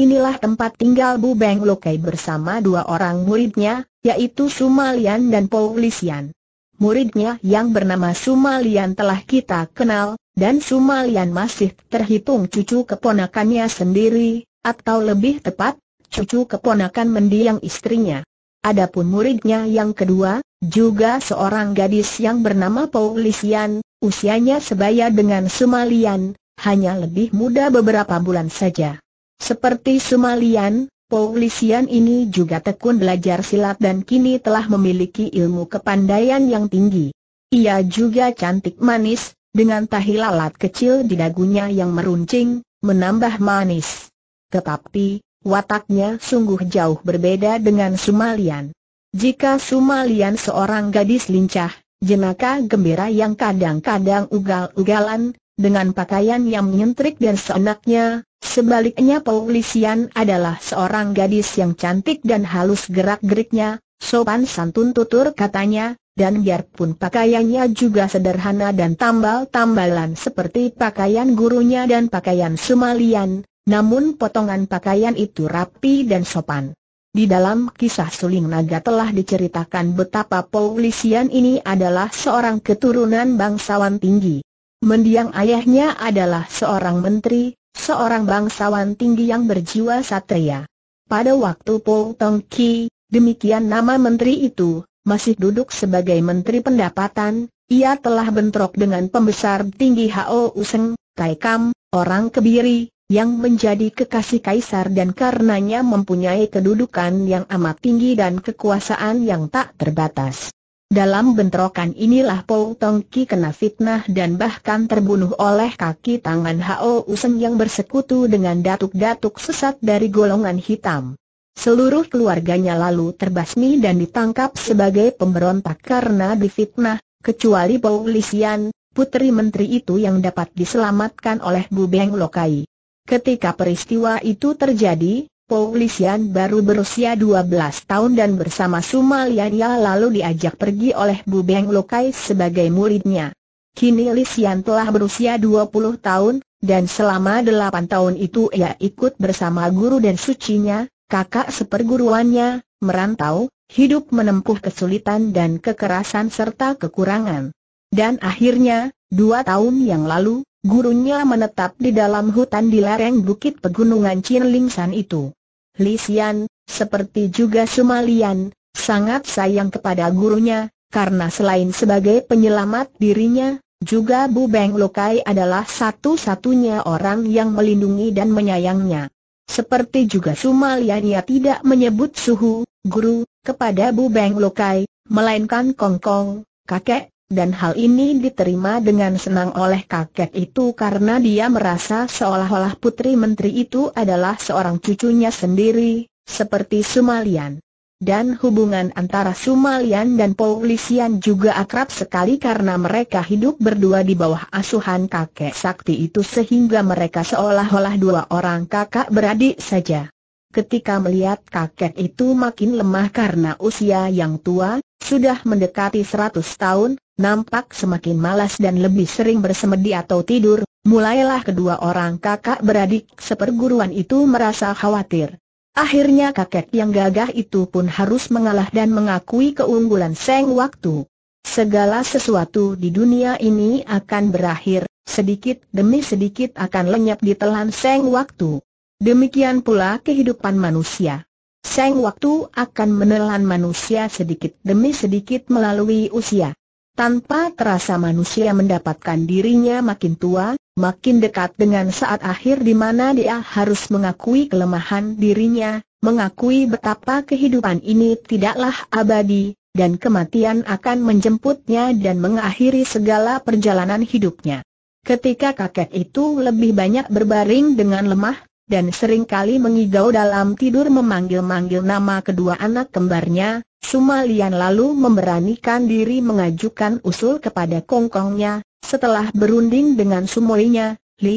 Inilah tempat tinggal Bu Beng Lokai bersama dua orang muridnya, yaitu Sumalian dan Paulisian muridnya yang bernama Sumalian telah kita kenal, dan Sumalian masih terhitung cucu keponakannya sendiri, atau lebih tepat, cucu keponakan mendiang istrinya. Adapun muridnya yang kedua, juga seorang gadis yang bernama Paulisian, usianya sebaya dengan Sumalian, hanya lebih muda beberapa bulan saja. Seperti Sumalian, Polisian ini juga tekun belajar silat dan kini telah memiliki ilmu kepandaian yang tinggi. Ia juga cantik manis, dengan tahi lalat kecil di dagunya yang meruncing, menambah manis. Tetapi, wataknya sungguh jauh berbeda dengan Sumalian. Jika Sumalian seorang gadis lincah, jenaka gembira yang kadang-kadang ugal-ugalan, dengan pakaian yang menyentrik dan seenaknya, sebaliknya Paulisian adalah seorang gadis yang cantik dan halus gerak-geriknya, sopan santun tutur katanya, dan biarpun pakaiannya juga sederhana dan tambal-tambalan seperti pakaian gurunya dan pakaian Sumalian, namun potongan pakaian itu rapi dan sopan. Di dalam kisah Suling Naga telah diceritakan betapa Paulisian ini adalah seorang keturunan bangsawan tinggi. Mendiang ayahnya adalah seorang menteri, seorang bangsawan tinggi yang berjiwa satria. Pada waktu Po Tong Ki, demikian nama menteri itu, masih duduk sebagai menteri pendapatan, ia telah bentrok dengan pembesar tinggi Hao Useng, Tai Kam, orang kebiri, yang menjadi kekasih kaisar dan karenanya mempunyai kedudukan yang amat tinggi dan kekuasaan yang tak terbatas. Dalam bentrokan inilah Po Tong Ki kena fitnah dan bahkan terbunuh oleh kaki tangan Hao Useng yang bersekutu dengan datuk-datuk sesat dari golongan hitam. Seluruh keluarganya lalu terbasmi dan ditangkap sebagai pemberontak karena difitnah, kecuali Pou Lisian, putri menteri itu yang dapat diselamatkan oleh Bu Beng Lokai. Ketika peristiwa itu terjadi, Polisian baru berusia 12 tahun dan bersama Sumalia dia lalu diajak pergi oleh Bu Beng Lokai sebagai muridnya. Kini Lisian telah berusia 20 tahun, dan selama 8 tahun itu ia ikut bersama guru dan sucinya, kakak seperguruannya, merantau, hidup menempuh kesulitan dan kekerasan serta kekurangan. Dan akhirnya, dua tahun yang lalu, gurunya menetap di dalam hutan di lereng bukit pegunungan Chinlingsan itu. Lisian, seperti juga Sumalian, sangat sayang kepada gurunya, karena selain sebagai penyelamat dirinya, juga Bu Beng Lokai adalah satu-satunya orang yang melindungi dan menyayangnya. Seperti juga Sumalian ia tidak menyebut suhu, guru, kepada Bu Beng Lokai, melainkan kongkong, kakek, dan hal ini diterima dengan senang oleh kakek itu karena dia merasa seolah-olah putri menteri itu adalah seorang cucunya sendiri, seperti Sumalian. Dan hubungan antara Sumalian dan Paulisian juga akrab sekali karena mereka hidup berdua di bawah asuhan kakek sakti itu sehingga mereka seolah-olah dua orang kakak beradik saja. Ketika melihat kakek itu makin lemah karena usia yang tua, sudah mendekati seratus tahun, nampak semakin malas dan lebih sering bersemedi atau tidur, mulailah kedua orang kakak beradik seperguruan itu merasa khawatir. Akhirnya kakek yang gagah itu pun harus mengalah dan mengakui keunggulan Seng Waktu. Segala sesuatu di dunia ini akan berakhir, sedikit demi sedikit akan lenyap di telan Seng Waktu. Demikian pula kehidupan manusia. Seng waktu akan menelan manusia sedikit demi sedikit melalui usia. Tanpa terasa manusia mendapatkan dirinya makin tua, makin dekat dengan saat akhir di mana dia harus mengakui kelemahan dirinya, mengakui betapa kehidupan ini tidaklah abadi, dan kematian akan menjemputnya dan mengakhiri segala perjalanan hidupnya. Ketika kakek itu lebih banyak berbaring dengan lemah, dan seringkali mengigau dalam tidur memanggil-manggil nama kedua anak kembarnya, Sumalian lalu memberanikan diri mengajukan usul kepada Kongkongnya, setelah berunding dengan sumoinya, Li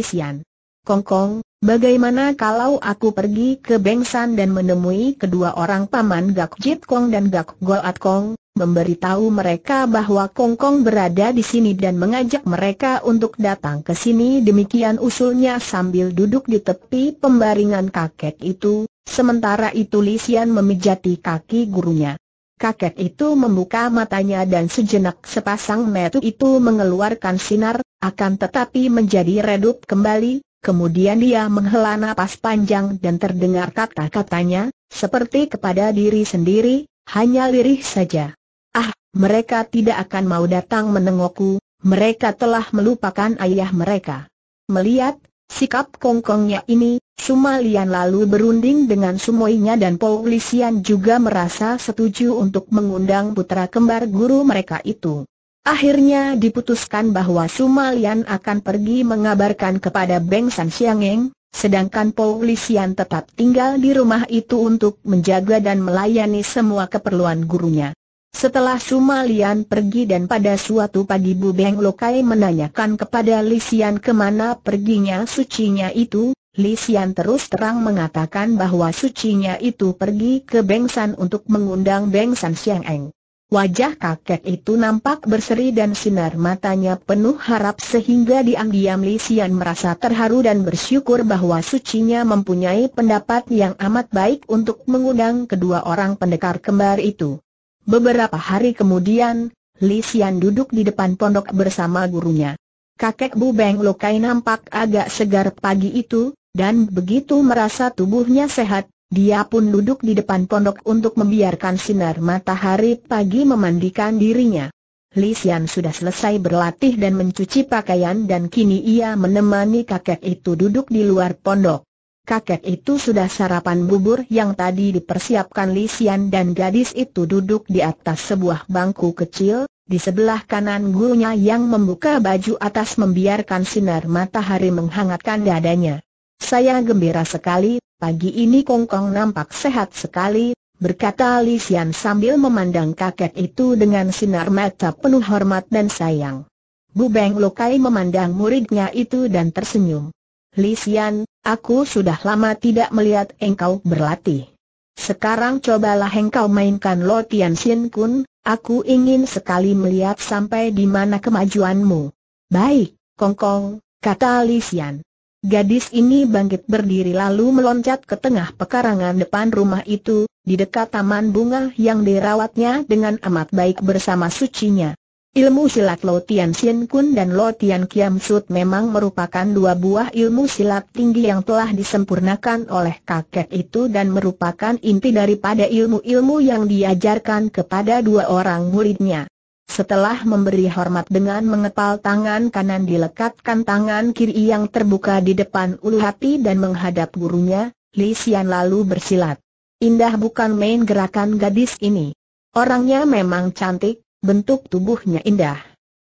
Kongkong, bagaimana kalau aku pergi ke Bengsan dan menemui kedua orang paman Gak Jit Kong dan Gak Golat Kong, memberitahu mereka bahwa Kongkong berada di sini dan mengajak mereka untuk datang ke sini demikian usulnya sambil duduk di tepi pembaringan kakek itu, sementara itu Lisian memijati kaki gurunya. Kakek itu membuka matanya dan sejenak sepasang metu itu mengeluarkan sinar, akan tetapi menjadi redup kembali, kemudian dia menghela napas panjang dan terdengar kata-katanya, seperti kepada diri sendiri, hanya lirih saja. Ah, mereka tidak akan mau datang menengokku, mereka telah melupakan ayah mereka. Melihat sikap kongkongnya ini, Sumalian lalu berunding dengan sumoinya dan polisian juga merasa setuju untuk mengundang putra kembar guru mereka itu. Akhirnya diputuskan bahwa Sumalian akan pergi mengabarkan kepada Beng San Xiangeng, sedangkan polisian tetap tinggal di rumah itu untuk menjaga dan melayani semua keperluan gurunya. Setelah Sumalian pergi dan pada suatu pagi Bu Beng Lokai menanyakan kepada Lisian kemana perginya sucinya itu, Lisian terus terang mengatakan bahwa sucinya itu pergi ke Bengsan untuk mengundang Bengsan Siang Eng. Wajah kakek itu nampak berseri dan sinar matanya penuh harap sehingga diam-diam Lisian merasa terharu dan bersyukur bahwa sucinya mempunyai pendapat yang amat baik untuk mengundang kedua orang pendekar kembar itu. Beberapa hari kemudian, Li Xian duduk di depan pondok bersama gurunya. Kakek Bu Beng Lokai nampak agak segar pagi itu, dan begitu merasa tubuhnya sehat, dia pun duduk di depan pondok untuk membiarkan sinar matahari pagi memandikan dirinya. Li Xian sudah selesai berlatih dan mencuci pakaian dan kini ia menemani kakek itu duduk di luar pondok kakek itu sudah sarapan bubur yang tadi dipersiapkan Lisian dan gadis itu duduk di atas sebuah bangku kecil, di sebelah kanan gurunya yang membuka baju atas membiarkan sinar matahari menghangatkan dadanya. Saya gembira sekali, pagi ini Kongkong nampak sehat sekali, berkata Lisian sambil memandang kakek itu dengan sinar mata penuh hormat dan sayang. Bu Beng Lokai memandang muridnya itu dan tersenyum. Lisian, aku sudah lama tidak melihat engkau berlatih. Sekarang cobalah engkau mainkan Lotian Xin Kun, aku ingin sekali melihat sampai di mana kemajuanmu. Baik, Kongkong, kata Lisian. Gadis ini bangkit berdiri lalu meloncat ke tengah pekarangan depan rumah itu, di dekat taman bunga yang dirawatnya dengan amat baik bersama sucinya. Ilmu silat Lo Tian Sien Kun dan Lo Tian Kiam Sut memang merupakan dua buah ilmu silat tinggi yang telah disempurnakan oleh kakek itu dan merupakan inti daripada ilmu-ilmu yang diajarkan kepada dua orang muridnya. Setelah memberi hormat dengan mengepal tangan kanan dilekatkan tangan kiri yang terbuka di depan ulu hati dan menghadap gurunya, Li Xian lalu bersilat. Indah bukan main gerakan gadis ini. Orangnya memang cantik, Bentuk tubuhnya indah.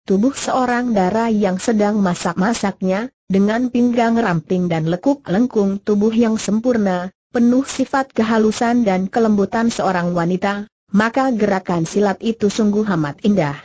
Tubuh seorang dara yang sedang masak-masaknya, dengan pinggang ramping dan lekuk lengkung tubuh yang sempurna, penuh sifat kehalusan dan kelembutan seorang wanita, maka gerakan silat itu sungguh amat indah.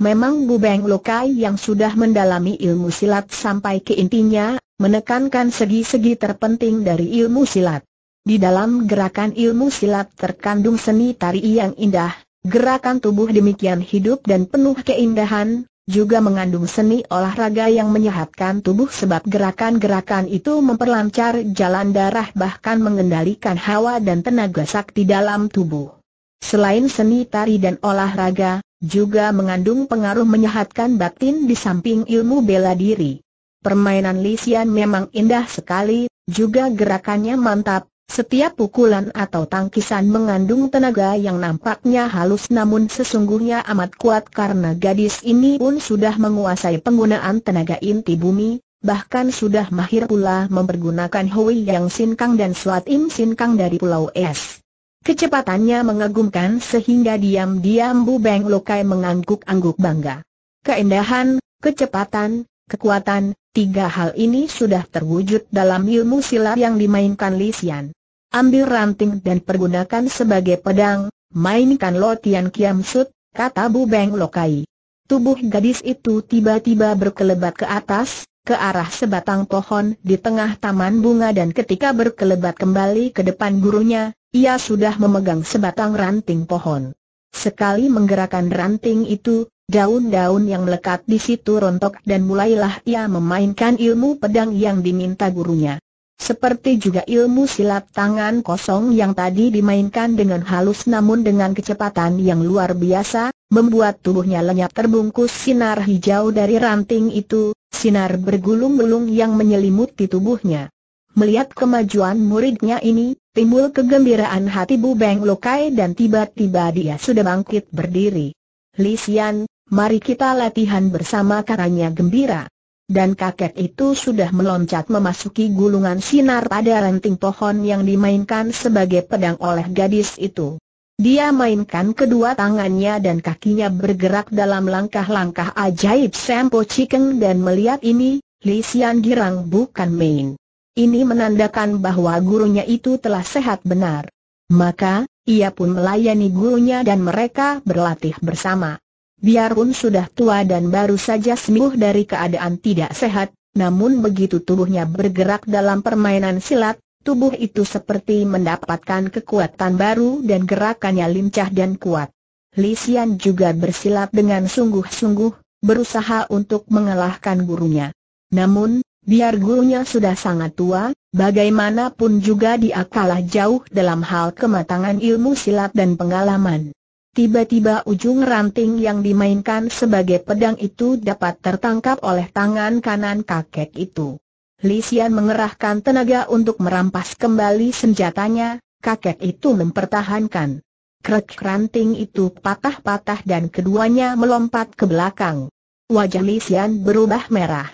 Memang Bu Beng Lokai yang sudah mendalami ilmu silat sampai ke intinya, menekankan segi-segi terpenting dari ilmu silat. Di dalam gerakan ilmu silat terkandung seni tari yang indah, Gerakan tubuh demikian hidup dan penuh keindahan, juga mengandung seni olahraga yang menyehatkan tubuh sebab gerakan-gerakan itu memperlancar jalan darah bahkan mengendalikan hawa dan tenaga sakti dalam tubuh. Selain seni tari dan olahraga, juga mengandung pengaruh menyehatkan batin di samping ilmu bela diri. Permainan Lisian memang indah sekali, juga gerakannya mantap, setiap pukulan atau tangkisan mengandung tenaga yang nampaknya halus namun sesungguhnya amat kuat karena gadis ini pun sudah menguasai penggunaan tenaga inti bumi, bahkan sudah mahir pula mempergunakan Hui Yang Sinkang dan Suat Im Sinkang dari Pulau Es. Kecepatannya mengagumkan sehingga diam-diam Bu Beng Lokai mengangguk-angguk bangga. Keindahan, kecepatan, kekuatan, Tiga hal ini sudah terwujud dalam ilmu silat yang dimainkan Li Xian. Ambil ranting dan pergunakan sebagai pedang, mainkan lotian kiam sut, kata Bu Beng Lokai. Tubuh gadis itu tiba-tiba berkelebat ke atas, ke arah sebatang pohon di tengah taman bunga dan ketika berkelebat kembali ke depan gurunya, ia sudah memegang sebatang ranting pohon. Sekali menggerakkan ranting itu, Daun-daun yang melekat di situ rontok dan mulailah ia memainkan ilmu pedang yang diminta gurunya. Seperti juga ilmu silat tangan kosong yang tadi dimainkan dengan halus namun dengan kecepatan yang luar biasa, membuat tubuhnya lenyap terbungkus sinar hijau dari ranting itu, sinar bergulung-gulung yang menyelimuti tubuhnya. Melihat kemajuan muridnya ini, timbul kegembiraan hati Bu Beng Lokai dan tiba-tiba dia sudah bangkit berdiri. Lisian, mari kita latihan bersama karanya gembira. Dan kakek itu sudah meloncat memasuki gulungan sinar pada ranting pohon yang dimainkan sebagai pedang oleh gadis itu. Dia mainkan kedua tangannya dan kakinya bergerak dalam langkah-langkah ajaib Sampo Chikeng dan melihat ini, Li Xian girang bukan main. Ini menandakan bahwa gurunya itu telah sehat benar. Maka, ia pun melayani gurunya dan mereka berlatih bersama. Biarpun sudah tua dan baru saja sembuh dari keadaan tidak sehat, namun begitu tubuhnya bergerak dalam permainan silat, tubuh itu seperti mendapatkan kekuatan baru dan gerakannya lincah dan kuat. Xian juga bersilat dengan sungguh-sungguh, berusaha untuk mengalahkan gurunya. Namun, biar gurunya sudah sangat tua, bagaimanapun juga dia kalah jauh dalam hal kematangan ilmu silat dan pengalaman. Tiba-tiba ujung ranting yang dimainkan sebagai pedang itu dapat tertangkap oleh tangan kanan kakek itu. Xian mengerahkan tenaga untuk merampas kembali senjatanya, kakek itu mempertahankan. Krek ranting itu patah-patah dan keduanya melompat ke belakang. Wajah Xian berubah merah.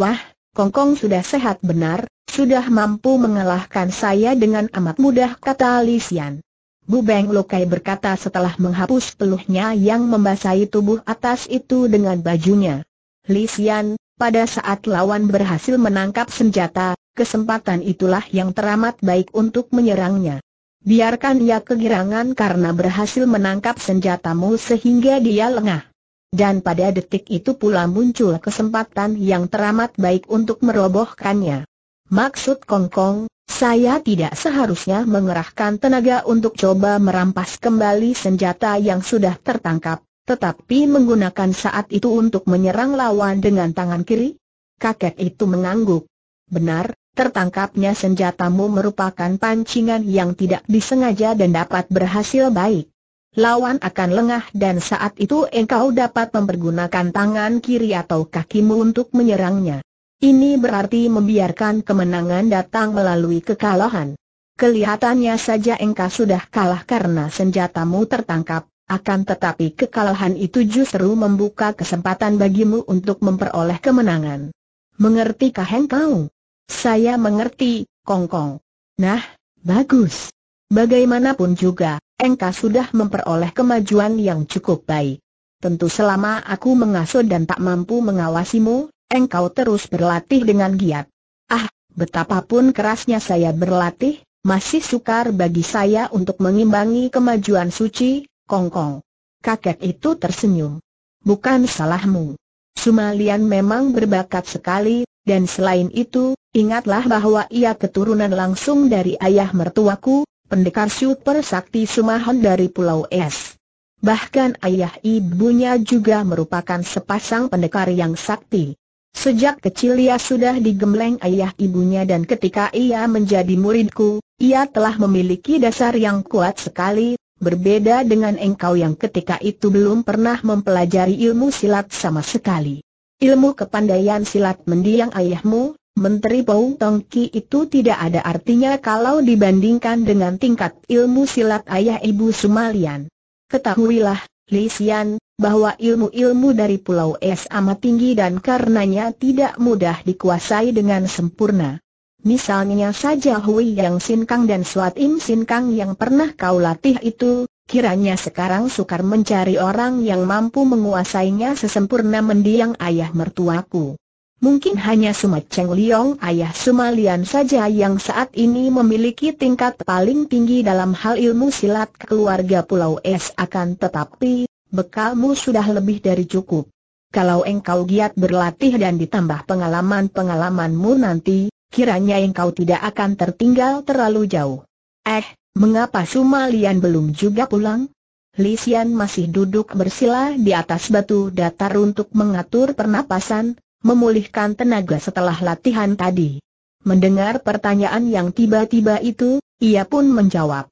Wah, Kongkong sudah sehat benar, sudah mampu mengalahkan saya dengan amat mudah kata Xian. Bu Beng Lokai berkata setelah menghapus peluhnya yang membasahi tubuh atas itu dengan bajunya. Li Xian, pada saat lawan berhasil menangkap senjata, kesempatan itulah yang teramat baik untuk menyerangnya. Biarkan ia kegirangan karena berhasil menangkap senjatamu sehingga dia lengah. Dan pada detik itu pula muncul kesempatan yang teramat baik untuk merobohkannya. Maksud Kongkong, saya tidak seharusnya mengerahkan tenaga untuk coba merampas kembali senjata yang sudah tertangkap, tetapi menggunakan saat itu untuk menyerang lawan dengan tangan kiri? Kakek itu mengangguk. Benar, tertangkapnya senjatamu merupakan pancingan yang tidak disengaja dan dapat berhasil baik. Lawan akan lengah dan saat itu engkau dapat mempergunakan tangan kiri atau kakimu untuk menyerangnya. Ini berarti membiarkan kemenangan datang melalui kekalahan. Kelihatannya saja engkau sudah kalah karena senjatamu tertangkap, akan tetapi kekalahan itu justru membuka kesempatan bagimu untuk memperoleh kemenangan. Mengertikah engkau? Saya mengerti, Kongkong. Nah, bagus. Bagaimanapun juga, engkau sudah memperoleh kemajuan yang cukup baik. Tentu selama aku mengasuh dan tak mampu mengawasimu, engkau terus berlatih dengan giat. Ah, betapapun kerasnya saya berlatih, masih sukar bagi saya untuk mengimbangi kemajuan suci, kongkong. Kakek itu tersenyum. Bukan salahmu. Sumalian memang berbakat sekali, dan selain itu, ingatlah bahwa ia keturunan langsung dari ayah mertuaku, pendekar super sakti Sumahon dari Pulau Es. Bahkan ayah ibunya juga merupakan sepasang pendekar yang sakti. Sejak kecil ia sudah digembleng ayah ibunya dan ketika ia menjadi muridku, ia telah memiliki dasar yang kuat sekali, berbeda dengan engkau yang ketika itu belum pernah mempelajari ilmu silat sama sekali. Ilmu kepandaian silat mendiang ayahmu, Menteri Tong Tongki itu tidak ada artinya kalau dibandingkan dengan tingkat ilmu silat ayah ibu Sumalian. Ketahuilah, Li Xian, bahwa ilmu-ilmu dari Pulau Es amat tinggi dan karenanya tidak mudah dikuasai dengan sempurna. Misalnya saja Hui Yang Sin Kang dan Suat Im Sin Kang yang pernah kau latih itu, kiranya sekarang sukar mencari orang yang mampu menguasainya sesempurna mendiang ayah mertuaku. Mungkin hanya Suma Cheng Liong ayah Suma Lian saja yang saat ini memiliki tingkat paling tinggi dalam hal ilmu silat keluarga Pulau Es akan tetapi, bekalmu sudah lebih dari cukup. Kalau engkau giat berlatih dan ditambah pengalaman-pengalamanmu nanti, kiranya engkau tidak akan tertinggal terlalu jauh. Eh, mengapa Suma Lian belum juga pulang? Xian masih duduk bersila di atas batu datar untuk mengatur pernapasan, memulihkan tenaga setelah latihan tadi. Mendengar pertanyaan yang tiba-tiba itu, ia pun menjawab.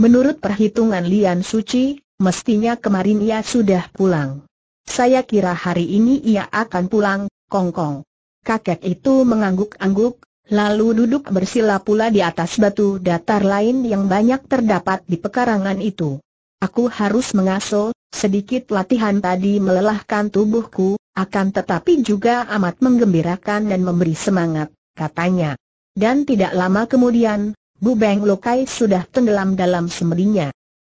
Menurut perhitungan Lian Suci, mestinya kemarin ia sudah pulang. Saya kira hari ini ia akan pulang, kongkong. Kakek itu mengangguk-angguk, lalu duduk bersila pula di atas batu datar lain yang banyak terdapat di pekarangan itu. Aku harus mengaso, sedikit latihan tadi melelahkan tubuhku, akan tetapi juga amat menggembirakan dan memberi semangat, katanya. Dan tidak lama kemudian, Bu Beng Lokai sudah tenggelam dalam semedinya.